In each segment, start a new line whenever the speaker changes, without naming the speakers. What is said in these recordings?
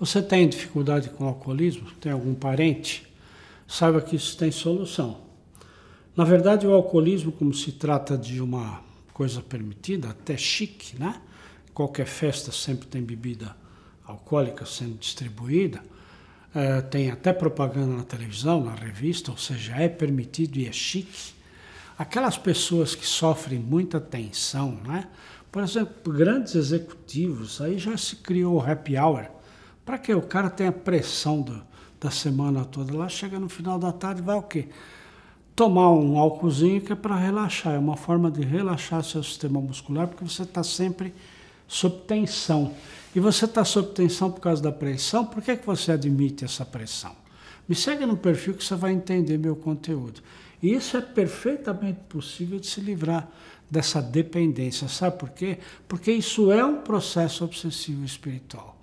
Você tem dificuldade com o alcoolismo? Tem algum parente? Saiba que isso tem solução. Na verdade, o alcoolismo, como se trata de uma coisa permitida, até chique, né? Qualquer festa sempre tem bebida alcoólica sendo distribuída, é, tem até propaganda na televisão, na revista, ou seja, é permitido e é chique. Aquelas pessoas que sofrem muita tensão, né? Por exemplo, grandes executivos, aí já se criou o happy hour para que o cara tenha pressão do, da semana toda lá, chega no final da tarde vai o quê? Tomar um álcoolzinho que é para relaxar, é uma forma de relaxar seu sistema muscular, porque você está sempre sob tensão. E você está sob tensão por causa da pressão, por que, que você admite essa pressão? Me segue no perfil que você vai entender meu conteúdo. E isso é perfeitamente possível de se livrar dessa dependência. Sabe por quê? Porque isso é um processo obsessivo espiritual.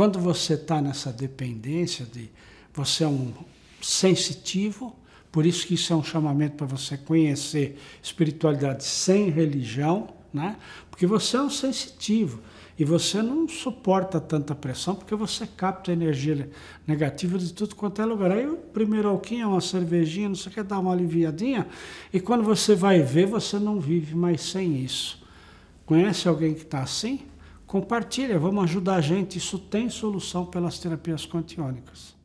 Quando você está nessa dependência de você é um sensitivo, por isso que isso é um chamamento para você conhecer espiritualidade sem religião, né? Porque você é um sensitivo e você não suporta tanta pressão porque você capta energia negativa de tudo quanto é lugar. Aí o primeiro alquim é uma cervejinha, não sei o que, dá uma aliviadinha e quando você vai ver, você não vive mais sem isso. Conhece alguém que está assim? Compartilha, vamos ajudar a gente. Isso tem solução pelas terapias quantiônicas.